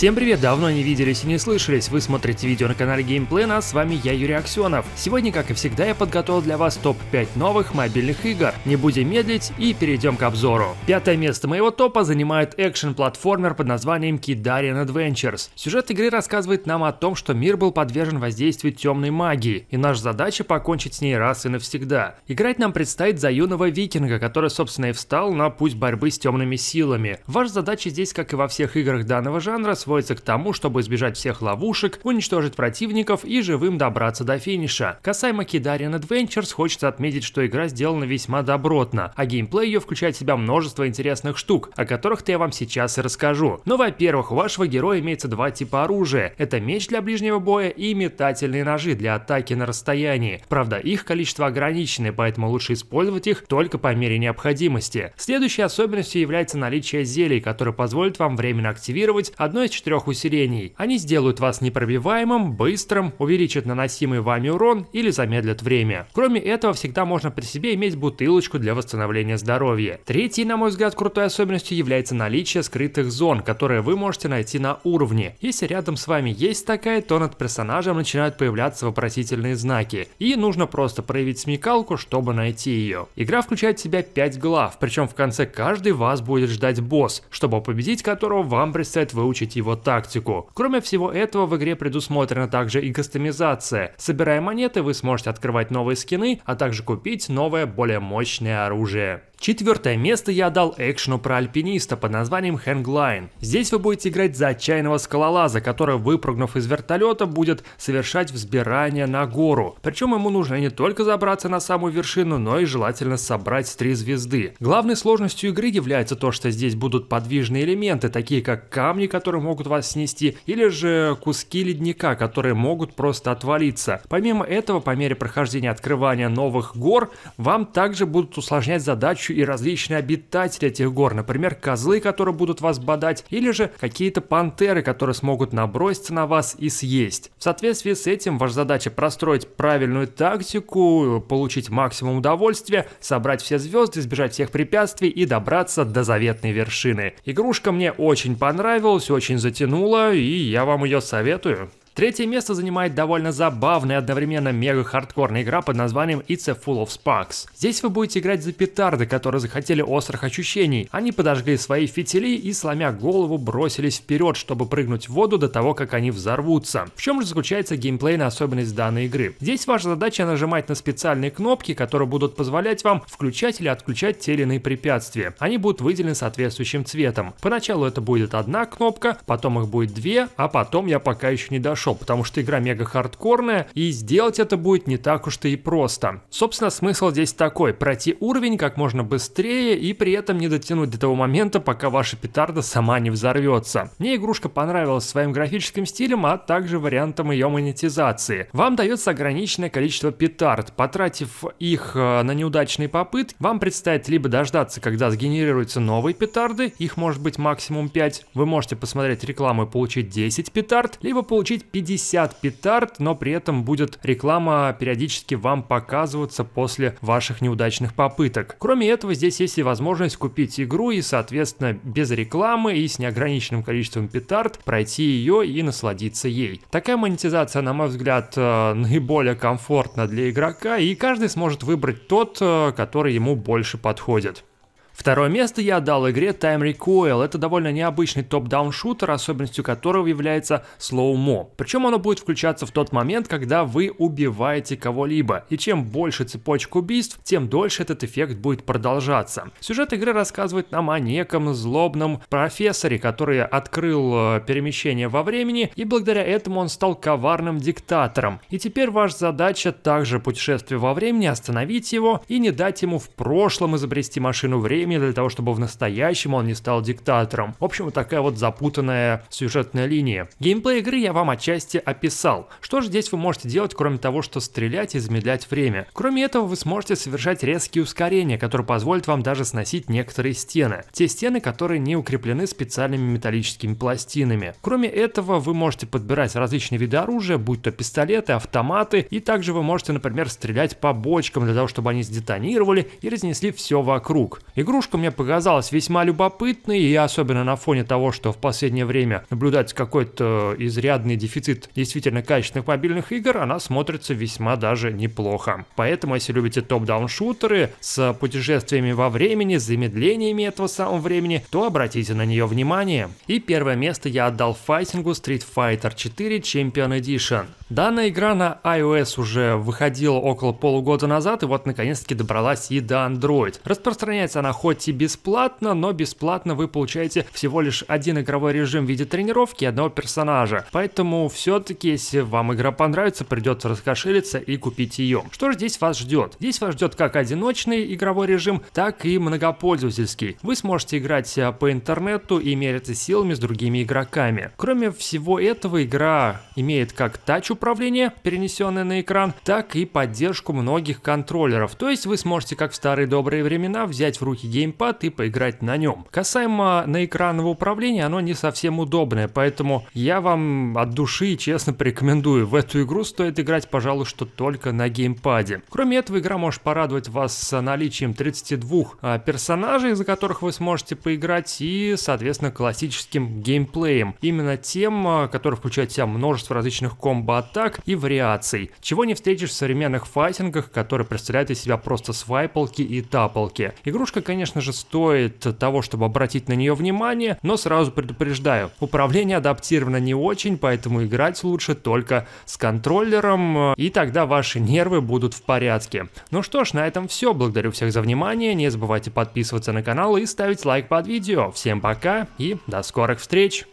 Всем привет, давно не виделись и не слышались, вы смотрите видео на канале Геймплена, а с вами я Юрий Аксенов. Сегодня, как и всегда, я подготовил для вас топ-5 новых мобильных игр. Не будем медлить и перейдем к обзору. Пятое место моего топа занимает экшен-платформер под названием Kidarian Adventures. Сюжет игры рассказывает нам о том, что мир был подвержен воздействию темной магии, и наша задача покончить с ней раз и навсегда. Играть нам предстоит за юного викинга, который, собственно, и встал на путь борьбы с темными силами. Ваша задача здесь, как и во всех играх данного жанра, сводится к тому, чтобы избежать всех ловушек, уничтожить противников и живым добраться до финиша. Касаемо Kidarian Adventures, хочется отметить, что игра сделана весьма добротно, а геймплей ее включает в себя множество интересных штук, о которых-то я вам сейчас и расскажу. Но, ну, во-первых, у вашего героя имеется два типа оружия. Это меч для ближнего боя и метательные ножи для атаки на расстоянии. Правда, их количество ограничено, поэтому лучше использовать их только по мере необходимости. Следующей особенностью является наличие зелий, которые позволят вам временно активировать одно из четырех усилений. Они сделают вас непробиваемым, быстрым, увеличат наносимый вами урон или замедлят время. Кроме этого, всегда можно при себе иметь бутылочку для восстановления здоровья. Третьей, на мой взгляд, крутой особенностью является наличие скрытых зон, которые вы можете найти на уровне. Если рядом с вами есть такая, то над персонажем начинают появляться вопросительные знаки, и нужно просто проявить смекалку, чтобы найти ее. Игра включает в себя 5 глав, причем в конце каждый вас будет ждать босс, чтобы победить которого вам предстоит выучить его его тактику. Кроме всего этого, в игре предусмотрена также и кастомизация. Собирая монеты, вы сможете открывать новые скины, а также купить новое более мощное оружие. Четвертое место я дал экшену про альпиниста под названием Hangline. Здесь вы будете играть за отчаянного скалолаза, который, выпрыгнув из вертолета, будет совершать взбирание на гору. Причем ему нужно не только забраться на самую вершину, но и желательно собрать три звезды. Главной сложностью игры является то, что здесь будут подвижные элементы, такие как камни, которые могут вас снести, или же куски ледника, которые могут просто отвалиться. Помимо этого, по мере прохождения открывания новых гор, вам также будут усложнять задачу ночью и различные обитатели этих гор, например, козлы, которые будут вас бодать, или же какие-то пантеры, которые смогут наброситься на вас и съесть. В соответствии с этим ваша задача простроить правильную тактику, получить максимум удовольствия, собрать все звезды, избежать всех препятствий и добраться до заветной вершины. Игрушка мне очень понравилась, очень затянула, и я вам ее советую. Третье место занимает довольно забавная одновременно мега-хардкорная игра под названием It's a Full of Sparks. Здесь вы будете играть за петарды, которые захотели острых ощущений. Они подожгли свои фитили и, сломя голову, бросились вперед, чтобы прыгнуть в воду до того, как они взорвутся. В чем же заключается геймплейная особенность данной игры? Здесь ваша задача нажимать на специальные кнопки, которые будут позволять вам включать или отключать те или иные препятствия. Они будут выделены соответствующим цветом. Поначалу это будет одна кнопка, потом их будет две, а потом я пока еще не дошел хорошо, потому что игра мега хардкорная, и сделать это будет не так уж то и просто. Собственно, смысл здесь такой, пройти уровень как можно быстрее и при этом не дотянуть до того момента, пока ваша петарда сама не взорвется. Мне игрушка понравилась своим графическим стилем, а также вариантом ее монетизации. Вам дается ограниченное количество петард, потратив их э, на неудачные попытки, вам предстоит либо дождаться, когда сгенерируются новые петарды, их может быть максимум 5, вы можете посмотреть рекламу и получить 10 петард, либо получить 50 петард, но при этом будет реклама периодически вам показываться после ваших неудачных попыток. Кроме этого, здесь есть и возможность купить игру и, соответственно, без рекламы и с неограниченным количеством петард пройти ее и насладиться ей. Такая монетизация, на мой взгляд, э, наиболее комфортна для игрока, и каждый сможет выбрать тот, э, который ему больше подходит. Второе место я отдал игре Time Recoil. Это довольно необычный топ-даун шутер, особенностью которого является слоумо. Причем оно будет включаться в тот момент, когда вы убиваете кого-либо. И чем больше цепочек убийств, тем дольше этот эффект будет продолжаться. Сюжет игры рассказывает нам о неком злобном профессоре, который открыл э, перемещение во времени, и благодаря этому он стал коварным диктатором. И теперь ваша задача также путешествие во времени, остановить его и не дать ему в прошлом изобрести машину времени, событиями для того, чтобы в настоящем он не стал диктатором. В общем, вот такая вот запутанная сюжетная линия. Геймплей игры я вам отчасти описал. Что же здесь вы можете делать, кроме того, что стрелять и замедлять время? Кроме этого, вы сможете совершать резкие ускорения, которые позволят вам даже сносить некоторые стены. Те стены, которые не укреплены специальными металлическими пластинами. Кроме этого, вы можете подбирать различные виды оружия, будь то пистолеты, автоматы, и также вы можете, например, стрелять по бочкам для того, чтобы они сдетонировали и разнесли все вокруг. Игру Игрушка мне показалась весьма любопытной, и особенно на фоне того, что в последнее время наблюдается какой-то э, изрядный дефицит действительно качественных мобильных игр, она смотрится весьма даже неплохо. Поэтому, если любите топ-даун шутеры с путешествиями во времени, с замедлениями этого самого времени, то обратите на нее внимание. И первое место я отдал файтингу Street Fighter 4 Champion Edition. Данная игра на iOS уже выходила около полугода назад, и вот наконец-таки добралась и до Android. Распространяется она хоть и бесплатно, но бесплатно вы получаете всего лишь один игровой режим в виде тренировки одного персонажа. Поэтому все-таки, если вам игра понравится, придется раскошелиться и купить ее. Что же здесь вас ждет? Здесь вас ждет как одиночный игровой режим, так и многопользовательский. Вы сможете играть э, по интернету и мериться силами с другими игроками. Кроме всего этого, игра имеет как тач-управление, перенесенное на экран, так и поддержку многих контроллеров. То есть вы сможете, как в старые добрые времена, взять в руки геймпад и поиграть на нем. Касаемо на экранного управления, оно не совсем удобное, поэтому я вам от души честно порекомендую, в эту игру стоит играть, пожалуй, что только на геймпаде. Кроме этого, игра может порадовать вас с наличием 32 а, персонажей, за которых вы сможете поиграть, и, соответственно, классическим геймплеем. Именно тем, а, который включает в себя множество различных комбо-атак и вариаций, чего не встретишь в современных файтингах, которые представляют из себя просто свайпалки и таполки. Игрушка, конечно, конечно же, стоит того, чтобы обратить на нее внимание, но сразу предупреждаю, управление адаптировано не очень, поэтому играть лучше только с контроллером, э, и тогда ваши нервы будут в порядке. Ну что ж, на этом все. Благодарю всех за внимание, не забывайте подписываться на канал и ставить лайк под видео. Всем пока и до скорых встреч!